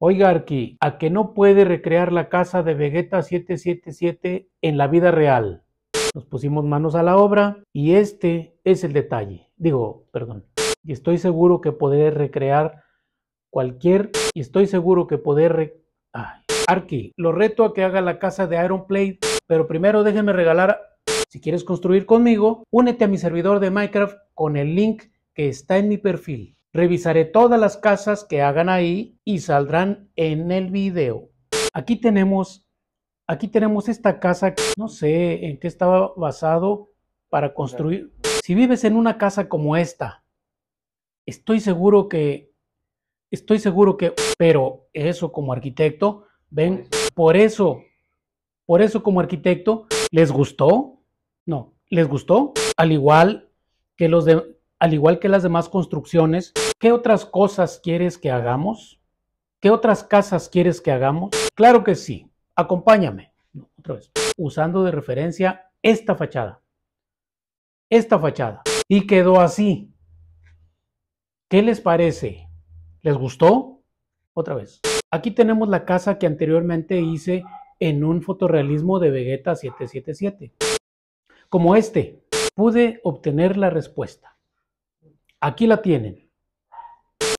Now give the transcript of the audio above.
Oiga, Arki, ¿a que no puede recrear la casa de Vegeta 777 en la vida real? Nos pusimos manos a la obra y este es el detalle. Digo, perdón. Y estoy seguro que podré recrear cualquier... Y estoy seguro que podré... Arki, lo reto a que haga la casa de Iron Plate, pero primero déjeme regalar... Si quieres construir conmigo, únete a mi servidor de Minecraft con el link que está en mi perfil. Revisaré todas las casas que hagan ahí y saldrán en el video. Aquí tenemos, aquí tenemos esta casa, no sé en qué estaba basado para construir. Si vives en una casa como esta, estoy seguro que, estoy seguro que, pero eso como arquitecto, ven, por eso, por eso como arquitecto, ¿les gustó? No, ¿les gustó? Al igual que los de, al igual que las demás construcciones, ¿qué otras cosas quieres que hagamos? ¿Qué otras casas quieres que hagamos? Claro que sí. Acompáñame. otra vez. Usando de referencia esta fachada. Esta fachada. Y quedó así. ¿Qué les parece? ¿Les gustó? Otra vez. Aquí tenemos la casa que anteriormente hice en un fotorrealismo de Vegeta 777. Como este, pude obtener la respuesta. Aquí la tienen.